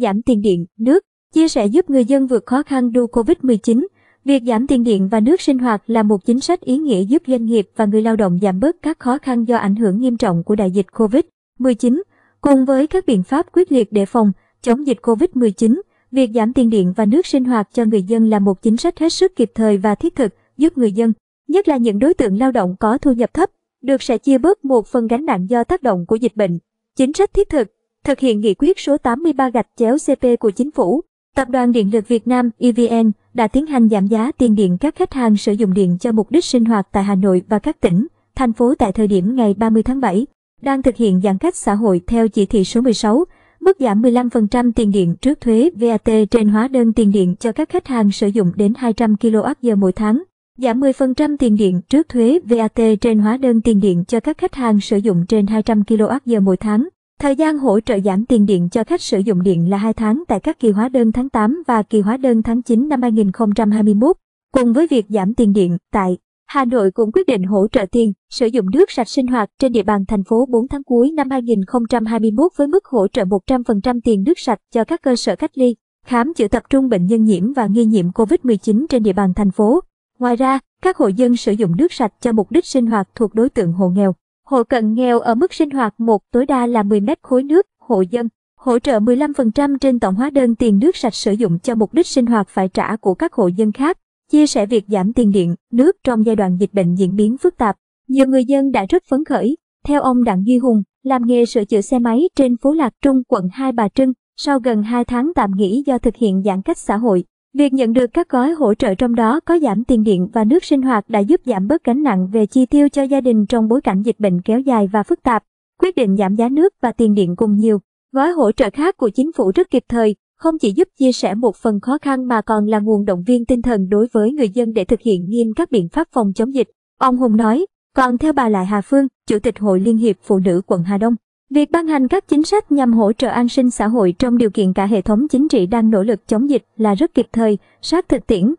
giảm tiền điện, nước, chia sẻ giúp người dân vượt khó khăn đu Covid-19. Việc giảm tiền điện và nước sinh hoạt là một chính sách ý nghĩa giúp doanh nghiệp và người lao động giảm bớt các khó khăn do ảnh hưởng nghiêm trọng của đại dịch Covid-19. Cùng với các biện pháp quyết liệt để phòng, chống dịch Covid-19, việc giảm tiền điện và nước sinh hoạt cho người dân là một chính sách hết sức kịp thời và thiết thực, giúp người dân, nhất là những đối tượng lao động có thu nhập thấp, được sẽ chia bớt một phần gánh nặng do tác động của dịch bệnh. Chính sách thiết thực thực hiện nghị quyết số 83 gạch chéo CP của chính phủ, Tập đoàn Điện lực Việt Nam EVN đã tiến hành giảm giá tiền điện các khách hàng sử dụng điện cho mục đích sinh hoạt tại Hà Nội và các tỉnh, thành phố tại thời điểm ngày 30 tháng 7, đang thực hiện giãn cách xã hội theo chỉ thị số 16, mức giảm 15% tiền điện trước thuế VAT trên hóa đơn tiền điện cho các khách hàng sử dụng đến 200 kWh mỗi tháng, giảm 10% tiền điện trước thuế VAT trên hóa đơn tiền điện cho các khách hàng sử dụng trên 200 kWh mỗi tháng. Thời gian hỗ trợ giảm tiền điện cho khách sử dụng điện là 2 tháng tại các kỳ hóa đơn tháng 8 và kỳ hóa đơn tháng 9 năm 2021. Cùng với việc giảm tiền điện tại Hà Nội cũng quyết định hỗ trợ tiền sử dụng nước sạch sinh hoạt trên địa bàn thành phố 4 tháng cuối năm 2021 với mức hỗ trợ 100% tiền nước sạch cho các cơ sở cách ly, khám chữa tập trung bệnh nhân nhiễm và nghi nhiễm COVID-19 trên địa bàn thành phố. Ngoài ra, các hộ dân sử dụng nước sạch cho mục đích sinh hoạt thuộc đối tượng hộ nghèo. Hộ cận nghèo ở mức sinh hoạt một tối đa là 10 mét khối nước, hộ dân. Hỗ trợ 15% trên tổng hóa đơn tiền nước sạch sử dụng cho mục đích sinh hoạt phải trả của các hộ dân khác. Chia sẻ việc giảm tiền điện, nước trong giai đoạn dịch bệnh diễn biến phức tạp. Nhiều người dân đã rất phấn khởi. Theo ông Đặng Duy Hùng, làm nghề sửa chữa xe máy trên phố Lạc Trung, quận Hai Bà Trưng, sau gần 2 tháng tạm nghỉ do thực hiện giãn cách xã hội, Việc nhận được các gói hỗ trợ trong đó có giảm tiền điện và nước sinh hoạt đã giúp giảm bớt gánh nặng về chi tiêu cho gia đình trong bối cảnh dịch bệnh kéo dài và phức tạp. Quyết định giảm giá nước và tiền điện cùng nhiều gói hỗ trợ khác của chính phủ rất kịp thời, không chỉ giúp chia sẻ một phần khó khăn mà còn là nguồn động viên tinh thần đối với người dân để thực hiện nghiêm các biện pháp phòng chống dịch. Ông Hùng nói, còn theo bà Lại Hà Phương, Chủ tịch Hội Liên hiệp Phụ nữ quận Hà Đông, Việc ban hành các chính sách nhằm hỗ trợ an sinh xã hội trong điều kiện cả hệ thống chính trị đang nỗ lực chống dịch là rất kịp thời, sát thực tiễn.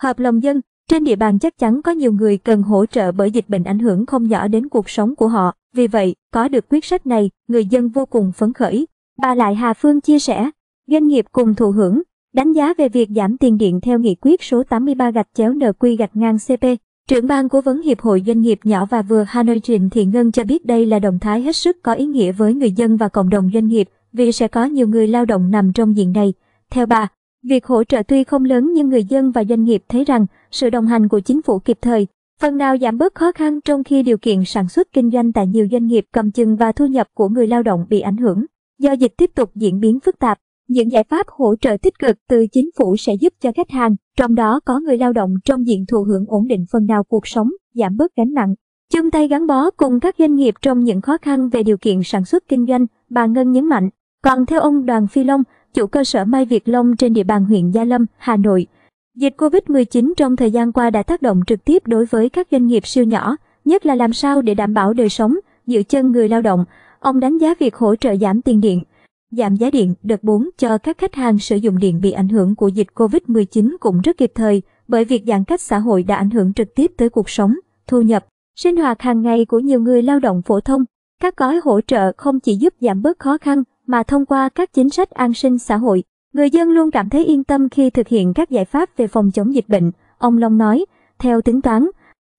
Hợp lòng dân, trên địa bàn chắc chắn có nhiều người cần hỗ trợ bởi dịch bệnh ảnh hưởng không nhỏ đến cuộc sống của họ. Vì vậy, có được quyết sách này, người dân vô cùng phấn khởi. Bà Lại Hà Phương chia sẻ, doanh nghiệp cùng thụ hưởng, đánh giá về việc giảm tiền điện theo nghị quyết số 83 gạch chéo NQ gạch ngang CP Trưởng ban cố vấn Hiệp hội Doanh nghiệp nhỏ và vừa Hà Nội Trịnh Thị Ngân cho biết đây là động thái hết sức có ý nghĩa với người dân và cộng đồng doanh nghiệp vì sẽ có nhiều người lao động nằm trong diện này. Theo bà, việc hỗ trợ tuy không lớn nhưng người dân và doanh nghiệp thấy rằng sự đồng hành của chính phủ kịp thời, phần nào giảm bớt khó khăn trong khi điều kiện sản xuất kinh doanh tại nhiều doanh nghiệp cầm chừng và thu nhập của người lao động bị ảnh hưởng. Do dịch tiếp tục diễn biến phức tạp, những giải pháp hỗ trợ tích cực từ chính phủ sẽ giúp cho khách hàng, trong đó có người lao động trong diện thụ hưởng ổn định phần nào cuộc sống, giảm bớt gánh nặng. Chung tay gắn bó cùng các doanh nghiệp trong những khó khăn về điều kiện sản xuất kinh doanh, bà Ngân nhấn mạnh. Còn theo ông Đoàn Phi Long, chủ cơ sở may Việt Long trên địa bàn huyện Gia Lâm, Hà Nội, dịch Covid-19 trong thời gian qua đã tác động trực tiếp đối với các doanh nghiệp siêu nhỏ, nhất là làm sao để đảm bảo đời sống, giữ chân người lao động. Ông đánh giá việc hỗ trợ giảm tiền điện, giảm giá điện đợt 4 cho các khách hàng sử dụng điện bị ảnh hưởng của dịch Covid-19 cũng rất kịp thời, bởi việc giãn cách xã hội đã ảnh hưởng trực tiếp tới cuộc sống, thu nhập, sinh hoạt hàng ngày của nhiều người lao động phổ thông. Các gói hỗ trợ không chỉ giúp giảm bớt khó khăn, mà thông qua các chính sách an sinh xã hội, người dân luôn cảm thấy yên tâm khi thực hiện các giải pháp về phòng chống dịch bệnh, ông Long nói. Theo tính toán,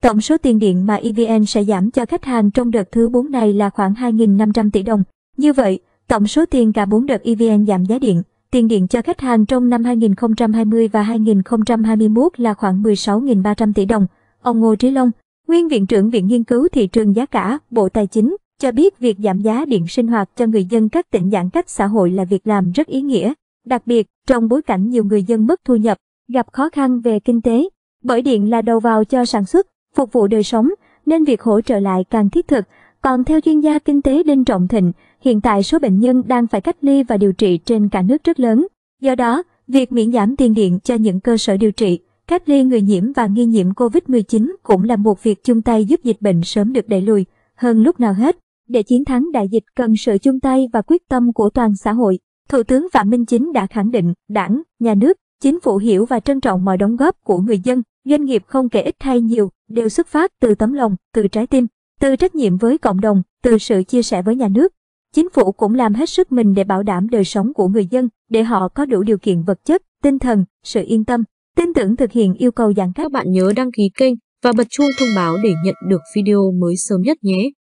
tổng số tiền điện mà EVN sẽ giảm cho khách hàng trong đợt thứ 4 này là khoảng 2.500 tỷ đồng. Như vậy, Tổng số tiền cả 4 đợt EVN giảm giá điện, tiền điện cho khách hàng trong năm 2020 và 2021 là khoảng 16.300 tỷ đồng. Ông Ngô Trí Long, Nguyên Viện trưởng Viện Nghiên cứu Thị trường Giá cả, Bộ Tài chính, cho biết việc giảm giá điện sinh hoạt cho người dân các tỉnh giãn cách xã hội là việc làm rất ý nghĩa, đặc biệt trong bối cảnh nhiều người dân mất thu nhập, gặp khó khăn về kinh tế, bởi điện là đầu vào cho sản xuất, phục vụ đời sống, nên việc hỗ trợ lại càng thiết thực. Còn theo chuyên gia kinh tế Đinh Trọng Thịnh, hiện tại số bệnh nhân đang phải cách ly và điều trị trên cả nước rất lớn. Do đó, việc miễn giảm tiền điện cho những cơ sở điều trị, cách ly người nhiễm và nghi nhiễm COVID-19 cũng là một việc chung tay giúp dịch bệnh sớm được đẩy lùi, hơn lúc nào hết. Để chiến thắng đại dịch cần sự chung tay và quyết tâm của toàn xã hội. Thủ tướng Phạm Minh Chính đã khẳng định đảng, nhà nước, chính phủ hiểu và trân trọng mọi đóng góp của người dân, doanh nghiệp không kể ít hay nhiều, đều xuất phát từ tấm lòng, từ trái tim, từ trách nhiệm với cộng đồng, từ sự chia sẻ với nhà nước, Chính phủ cũng làm hết sức mình để bảo đảm đời sống của người dân, để họ có đủ điều kiện vật chất, tinh thần, sự yên tâm, tin tưởng thực hiện yêu cầu giãn cách. Các bạn nhớ đăng ký kênh và bật chuông thông báo để nhận được video mới sớm nhất nhé.